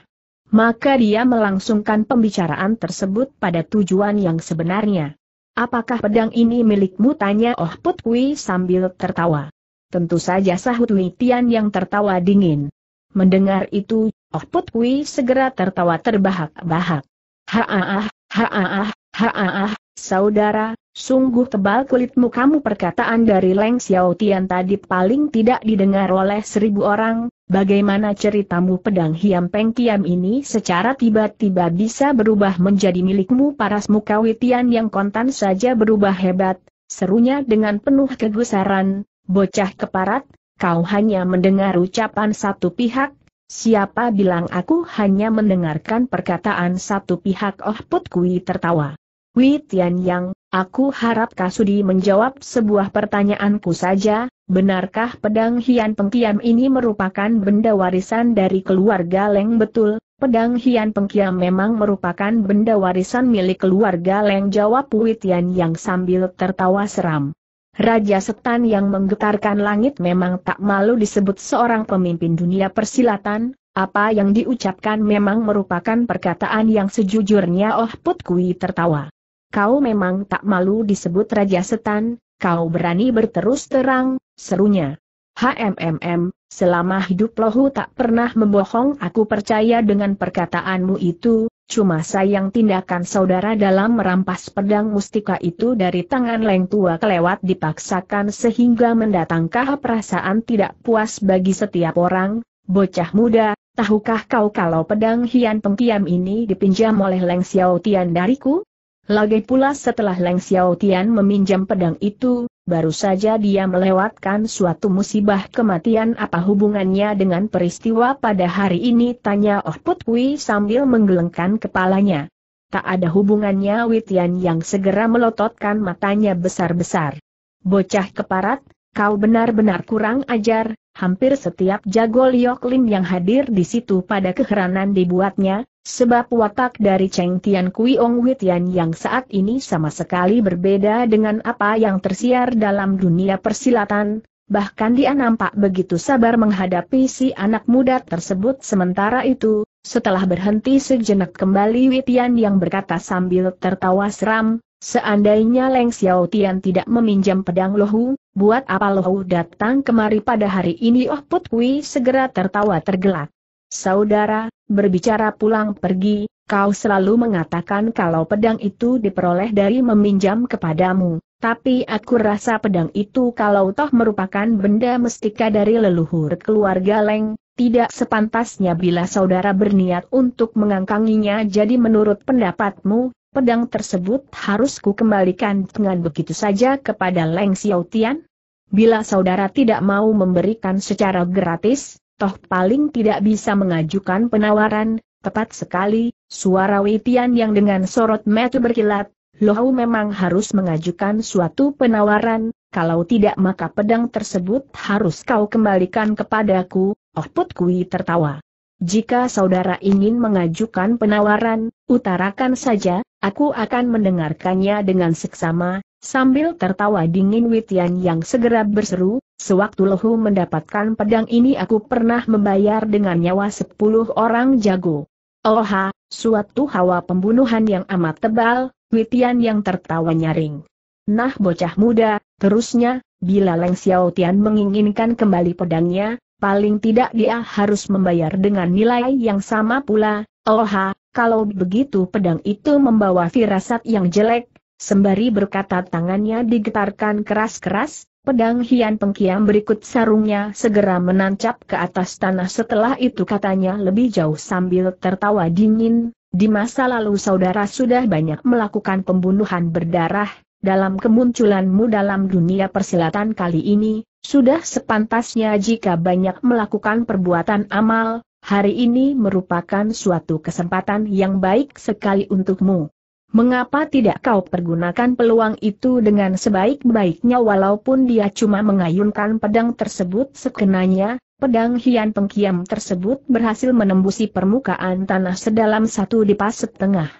Maka dia melangsungkan pembicaraan tersebut pada tujuan yang sebenarnya. Apakah pedang ini milikmu tanya Oh Put Gui sambil tertawa. Tentu saja sahut Witian yang tertawa dingin. Mendengar itu, Oh Put Kui segera tertawa terbahak-bahak. Haah, Haaah, haaah, saudara, sungguh tebal kulitmu kamu perkataan dari Leng Xiao Tian tadi paling tidak didengar oleh seribu orang, bagaimana ceritamu pedang hiam peng kiam ini secara tiba-tiba bisa berubah menjadi milikmu paras muka Witian yang kontan saja berubah hebat, serunya dengan penuh kegusaran, bocah keparat, kau hanya mendengar ucapan satu pihak, Siapa bilang aku hanya mendengarkan perkataan satu pihak Oh Put Kui tertawa. Wei Tian Yang, aku harap Kasudi menjawab sebuah pertanyaanku saja, benarkah pedang Hian Pengkiam ini merupakan benda warisan dari keluarga Leng betul? Pedang Hian Pengkiam memang merupakan benda warisan milik keluarga Leng jawab Wei Tian Yang sambil tertawa seram. Raja Setan yang menggetarkan langit memang tak malu disebut seorang pemimpin dunia persilatan, apa yang diucapkan memang merupakan perkataan yang sejujurnya Oh Put Kui tertawa. Kau memang tak malu disebut Raja Setan, kau berani berterus terang, serunya. HMMM, Selama hidup lohu tak pernah membohong aku percaya dengan perkataanmu itu, cuma sayang tindakan saudara dalam merampas pedang mustika itu dari tangan Leng Tua kelewat dipaksakan sehingga mendatangkah perasaan tidak puas bagi setiap orang, bocah muda, tahukah kau kalau pedang hian pengkiam ini dipinjam oleh Leng Xiao Tian dariku? Lagi pula setelah Leng Xiaotian meminjam pedang itu, baru saja dia melewatkan suatu musibah kematian apa hubungannya dengan peristiwa pada hari ini tanya Oh Put sambil menggelengkan kepalanya. Tak ada hubungannya Witian yang segera melototkan matanya besar-besar. Bocah keparat, kau benar-benar kurang ajar, Hampir setiap jago Liok Lim yang hadir di situ pada keheranan dibuatnya, sebab watak dari Cheng Tian Kui Ong Witian yang saat ini sama sekali berbeda dengan apa yang tersiar dalam dunia persilatan, bahkan dia nampak begitu sabar menghadapi si anak muda tersebut sementara itu, setelah berhenti sejenak kembali Witian yang berkata sambil tertawa seram, Seandainya Leng Xiao Tian tidak meminjam pedang Lohu, buat apa loh datang kemari pada hari ini Oh Put segera tertawa tergelak. Saudara, berbicara pulang pergi, kau selalu mengatakan kalau pedang itu diperoleh dari meminjam kepadamu, tapi aku rasa pedang itu kalau toh merupakan benda mestika dari leluhur keluarga Leng, tidak sepantasnya bila saudara berniat untuk mengangkanginya jadi menurut pendapatmu, pedang tersebut harus ku kembalikan dengan begitu saja kepada Leng Xiaotian? Bila saudara tidak mau memberikan secara gratis, toh paling tidak bisa mengajukan penawaran, tepat sekali, suara Witian yang dengan sorot metu berkilat, Lohau memang harus mengajukan suatu penawaran, kalau tidak maka pedang tersebut harus kau kembalikan kepadaku, Oh Put Kui tertawa. Jika saudara ingin mengajukan penawaran, utarakan saja, aku akan mendengarkannya dengan seksama, Sambil tertawa dingin Witian yang segera berseru, sewaktu Lehu mendapatkan pedang ini aku pernah membayar dengan nyawa sepuluh orang jago. Oha, suatu hawa pembunuhan yang amat tebal, Witian yang tertawa nyaring. Nah bocah muda, terusnya, bila Leng Xiao Tian menginginkan kembali pedangnya, paling tidak dia harus membayar dengan nilai yang sama pula. Oha, kalau begitu pedang itu membawa firasat yang jelek, Sembari berkata tangannya digetarkan keras-keras, pedang Hian Pengkiam berikut sarungnya segera menancap ke atas tanah setelah itu katanya lebih jauh sambil tertawa dingin, di masa lalu saudara sudah banyak melakukan pembunuhan berdarah, dalam kemunculanmu dalam dunia persilatan kali ini, sudah sepantasnya jika banyak melakukan perbuatan amal, hari ini merupakan suatu kesempatan yang baik sekali untukmu. Mengapa tidak kau pergunakan peluang itu dengan sebaik-baiknya walaupun dia cuma mengayunkan pedang tersebut sekenanya, pedang hian pengkiam tersebut berhasil menembusi permukaan tanah sedalam satu dipas setengah.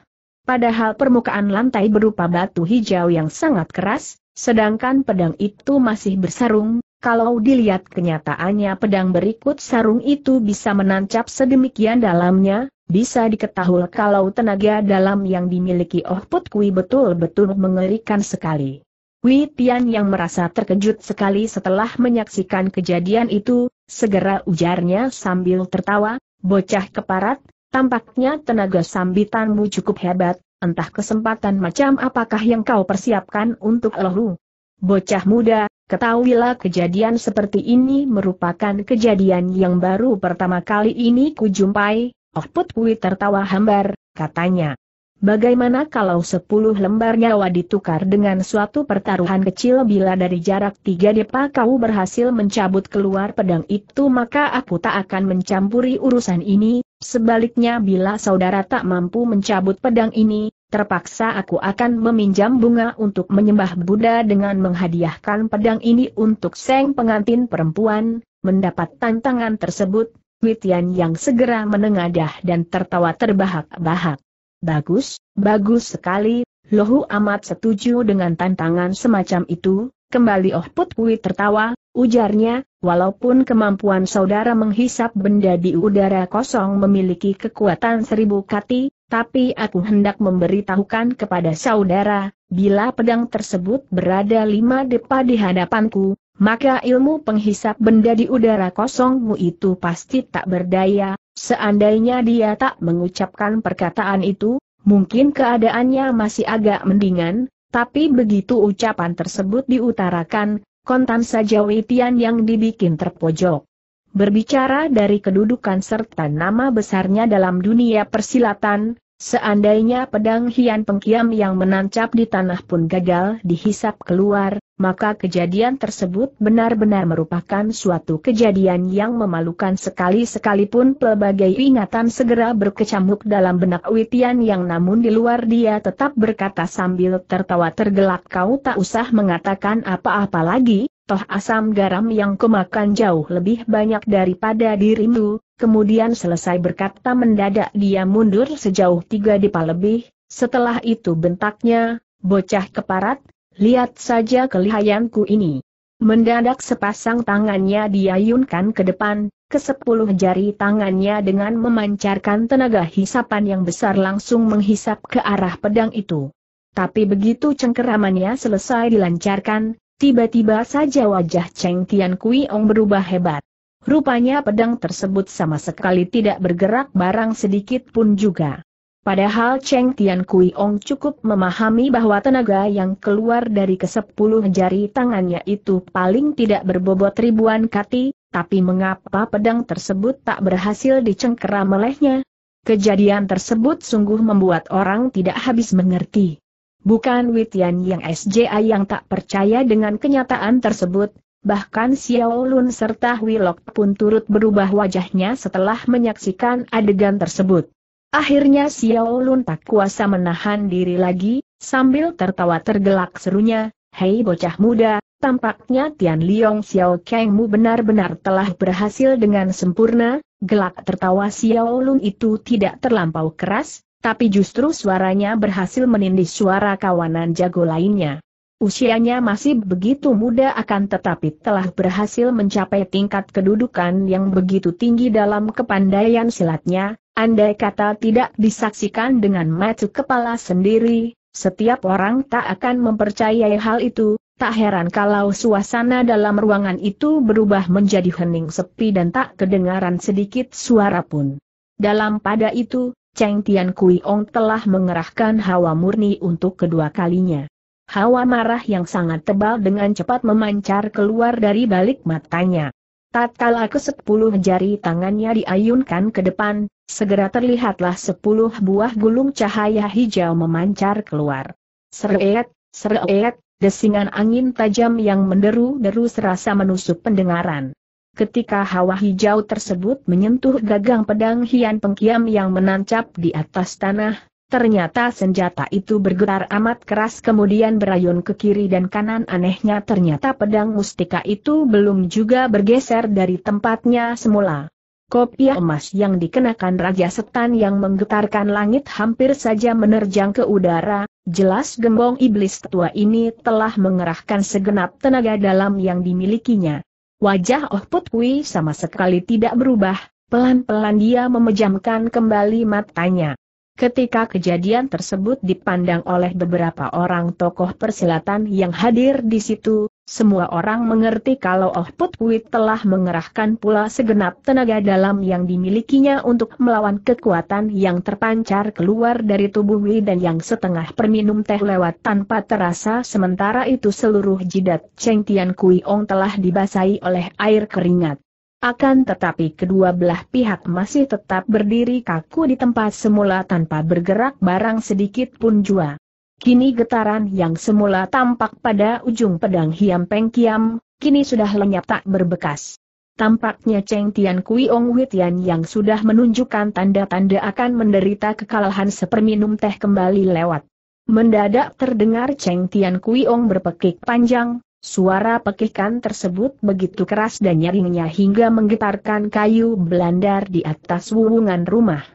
Padahal permukaan lantai berupa batu hijau yang sangat keras, sedangkan pedang itu masih bersarung, kalau dilihat kenyataannya pedang berikut sarung itu bisa menancap sedemikian dalamnya, bisa diketahui kalau tenaga dalam yang dimiliki Oh Put Kui betul-betul mengerikan sekali. Wei Tian yang merasa terkejut sekali setelah menyaksikan kejadian itu, segera ujarnya sambil tertawa, bocah keparat, tampaknya tenaga sambitanmu cukup hebat, entah kesempatan macam apakah yang kau persiapkan untuk Elohu. Bocah muda, ketahuilah kejadian seperti ini merupakan kejadian yang baru pertama kali ini kujumpai, Oh Putwi tertawa hambar, katanya. Bagaimana kalau sepuluh lembar nyawa ditukar dengan suatu pertaruhan kecil bila dari jarak tiga depa kau berhasil mencabut keluar pedang itu maka aku tak akan mencampuri urusan ini, sebaliknya bila saudara tak mampu mencabut pedang ini, terpaksa aku akan meminjam bunga untuk menyembah Buddha dengan menghadiahkan pedang ini untuk seng pengantin perempuan, mendapat tantangan tersebut, Witian yang segera menengadah dan tertawa terbahak-bahak. Bagus, bagus sekali, Lohu amat setuju dengan tantangan semacam itu, kembali Oh Put Kui tertawa, ujarnya, walaupun kemampuan saudara menghisap benda di udara kosong memiliki kekuatan seribu kati, tapi aku hendak memberitahukan kepada saudara, bila pedang tersebut berada lima depa di hadapanku, maka ilmu penghisap benda di udara kosongmu itu pasti tak berdaya, seandainya dia tak mengucapkan perkataan itu, mungkin keadaannya masih agak mendingan, tapi begitu ucapan tersebut diutarakan, kontan saja Witian yang dibikin terpojok. Berbicara dari kedudukan serta nama besarnya dalam dunia persilatan, Seandainya pedang Hian Pengkiam yang menancap di tanah pun gagal dihisap keluar, maka kejadian tersebut benar-benar merupakan suatu kejadian yang memalukan sekali sekalipun pelbagai ingatan segera berkecamuk dalam benak Witian yang namun di luar dia tetap berkata sambil tertawa tergelak kau tak usah mengatakan apa-apa lagi, toh asam garam yang kumakan jauh lebih banyak daripada dirimu, kemudian selesai berkata mendadak dia mundur sejauh tiga dipa lebih, setelah itu bentaknya, bocah keparat, lihat saja kelihayanku ini. Mendadak sepasang tangannya diayunkan ke depan, ke sepuluh jari tangannya dengan memancarkan tenaga hisapan yang besar langsung menghisap ke arah pedang itu. Tapi begitu cengkeramannya selesai dilancarkan, tiba-tiba saja wajah Cheng Tian Kui Ong berubah hebat. Rupanya pedang tersebut sama sekali tidak bergerak barang sedikit pun juga. Padahal Cheng Tian Kui Ong cukup memahami bahwa tenaga yang keluar dari kesepuluh jari tangannya itu paling tidak berbobot ribuan kati, tapi mengapa pedang tersebut tak berhasil dicengkeram melehnya? Kejadian tersebut sungguh membuat orang tidak habis mengerti. Bukan Witian yang SJA yang tak percaya dengan kenyataan tersebut, Bahkan Xiao Lun serta Wilok pun turut berubah wajahnya setelah menyaksikan adegan tersebut. Akhirnya Xiao Lun tak kuasa menahan diri lagi, sambil tertawa tergelak serunya, Hei bocah muda, tampaknya Tian Liong Xiao Kengmu benar-benar telah berhasil dengan sempurna, gelak tertawa Xiao Lun itu tidak terlampau keras, tapi justru suaranya berhasil menindih suara kawanan jago lainnya. Usianya masih begitu muda akan tetapi telah berhasil mencapai tingkat kedudukan yang begitu tinggi dalam kepandaian silatnya, andai kata tidak disaksikan dengan mata kepala sendiri, setiap orang tak akan mempercayai hal itu, tak heran kalau suasana dalam ruangan itu berubah menjadi hening sepi dan tak kedengaran sedikit suara pun. Dalam pada itu, Cheng Tian Kui Ong telah mengerahkan hawa murni untuk kedua kalinya. Hawa marah yang sangat tebal dengan cepat memancar keluar dari balik matanya. Tatkala ke sepuluh jari tangannya diayunkan ke depan, segera terlihatlah sepuluh buah gulung cahaya hijau memancar keluar. Seret, seret, desingan angin tajam yang menderu-deru serasa menusuk pendengaran. Ketika hawa hijau tersebut menyentuh gagang pedang Hian Pengkiam yang menancap di atas tanah, Ternyata senjata itu bergetar amat keras kemudian berayun ke kiri dan kanan anehnya ternyata pedang mustika itu belum juga bergeser dari tempatnya semula. Kopiah emas yang dikenakan Raja Setan yang menggetarkan langit hampir saja menerjang ke udara, jelas gembong iblis tua ini telah mengerahkan segenap tenaga dalam yang dimilikinya. Wajah Oh Put sama sekali tidak berubah, pelan-pelan dia memejamkan kembali matanya. Ketika kejadian tersebut dipandang oleh beberapa orang tokoh persilatan yang hadir di situ, semua orang mengerti kalau Oh Put Kui telah mengerahkan pula segenap tenaga dalam yang dimilikinya untuk melawan kekuatan yang terpancar keluar dari tubuh Wei dan yang setengah perminum teh lewat tanpa terasa sementara itu seluruh jidat Cheng Tian Kui Ong telah dibasahi oleh air keringat. Akan tetapi kedua belah pihak masih tetap berdiri kaku di tempat semula tanpa bergerak barang sedikit pun jua. Kini getaran yang semula tampak pada ujung pedang Hiam Peng Kiam, kini sudah lenyap tak berbekas. Tampaknya Cheng Tian Kui Ong Witian yang sudah menunjukkan tanda-tanda akan menderita kekalahan seperminum teh kembali lewat. Mendadak terdengar Cheng Tian Kui Ong berpekik panjang, Suara pekikan tersebut begitu keras dan nyaringnya hingga menggetarkan kayu belandar di atas wuwungan rumah.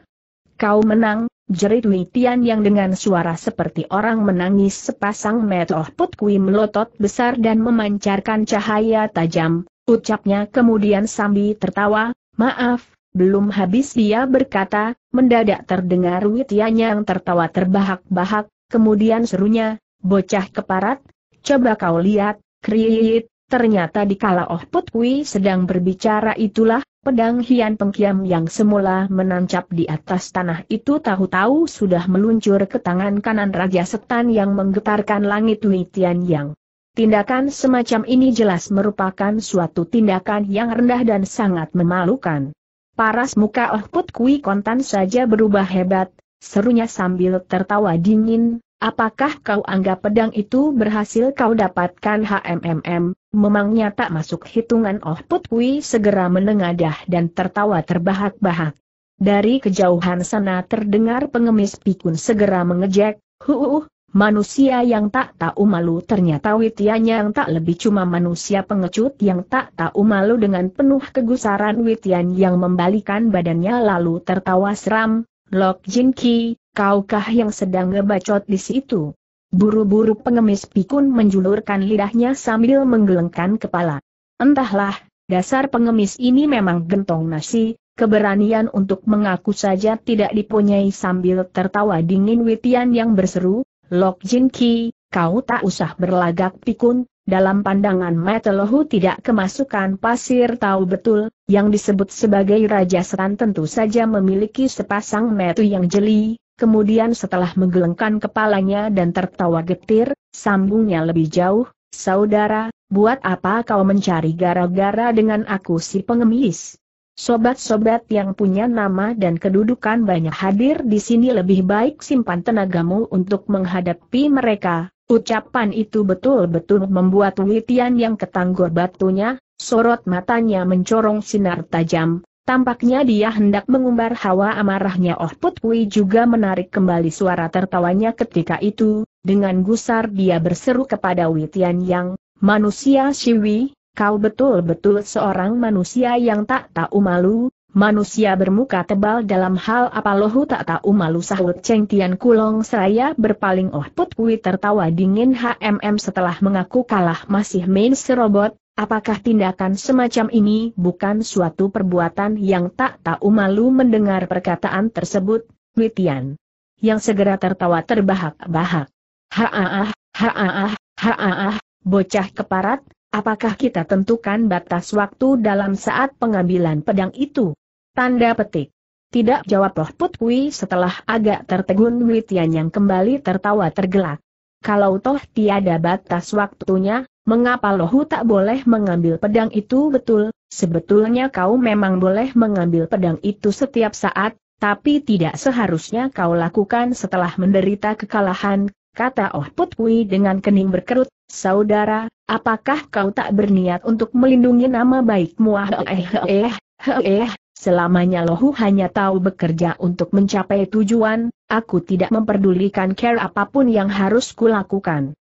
Kau menang, jerit Witian yang dengan suara seperti orang menangis sepasang metoh putkui melotot besar dan memancarkan cahaya tajam, ucapnya kemudian sambil tertawa, maaf, belum habis dia berkata, mendadak terdengar Witian yang tertawa terbahak-bahak, kemudian serunya, bocah keparat, coba kau lihat, Kriit, ternyata kala Oh Put Kui sedang berbicara itulah, pedang Hian Pengkiam yang semula menancap di atas tanah itu tahu-tahu sudah meluncur ke tangan kanan Raja Setan yang menggetarkan langit Wei Yang. Tindakan semacam ini jelas merupakan suatu tindakan yang rendah dan sangat memalukan. Paras muka Oh Put Kui kontan saja berubah hebat, serunya sambil tertawa dingin, Apakah kau anggap pedang itu berhasil kau dapatkan HMMM? Memangnya tak masuk hitungan Oh Put segera menengadah dan tertawa terbahak-bahak. Dari kejauhan sana terdengar pengemis pikun segera mengejek, huuh, manusia yang tak tahu malu ternyata Witianya yang tak lebih cuma manusia pengecut yang tak tahu malu dengan penuh kegusaran Witian yang membalikan badannya lalu tertawa seram, Lok Jin kaukah yang sedang ngebacot di situ? Buru-buru pengemis pikun menjulurkan lidahnya sambil menggelengkan kepala. Entahlah, dasar pengemis ini memang gentong nasi, keberanian untuk mengaku saja tidak dipunyai sambil tertawa dingin Witian yang berseru, Lok Jin Ki, kau tak usah berlagak pikun, dalam pandangan Matelohu tidak kemasukan pasir tahu betul, yang disebut sebagai Raja Seran tentu saja memiliki sepasang metu yang jeli, Kemudian setelah menggelengkan kepalanya dan tertawa getir, sambungnya lebih jauh, Saudara, buat apa kau mencari gara-gara dengan aku si pengemis? Sobat-sobat yang punya nama dan kedudukan banyak hadir di sini lebih baik simpan tenagamu untuk menghadapi mereka. Ucapan itu betul-betul membuat Witian yang ketanggor batunya, sorot matanya mencorong sinar tajam, Tampaknya dia hendak mengumbar hawa amarahnya Oh Put Pui juga menarik kembali suara tertawanya ketika itu, dengan gusar dia berseru kepada Witian Yang, manusia Siwi, kau betul-betul seorang manusia yang tak tahu malu, manusia bermuka tebal dalam hal apa lohu tak tahu malu sahut Cheng Tian Kulong seraya berpaling Oh Put Pui tertawa dingin HMM setelah mengaku kalah masih main serobot, Apakah tindakan semacam ini bukan suatu perbuatan yang tak tahu malu mendengar perkataan tersebut, Witian? Yang segera tertawa terbahak-bahak. Haaah, haaah, haaah, bocah keparat, apakah kita tentukan batas waktu dalam saat pengambilan pedang itu? Tanda petik. Tidak jawab Loh setelah agak tertegun Witian yang kembali tertawa tergelak. Kalau toh tiada batas waktunya, Mengapa lohu tak boleh mengambil pedang itu betul? Sebetulnya kau memang boleh mengambil pedang itu setiap saat, tapi tidak seharusnya kau lakukan setelah menderita kekalahan, kata Oh Putwi dengan kening berkerut, saudara, apakah kau tak berniat untuk melindungi nama baikmu eh eh eh eh, selamanya lohu hanya tahu bekerja untuk mencapai tujuan, aku tidak memperdulikan care apapun yang harus kulakukan.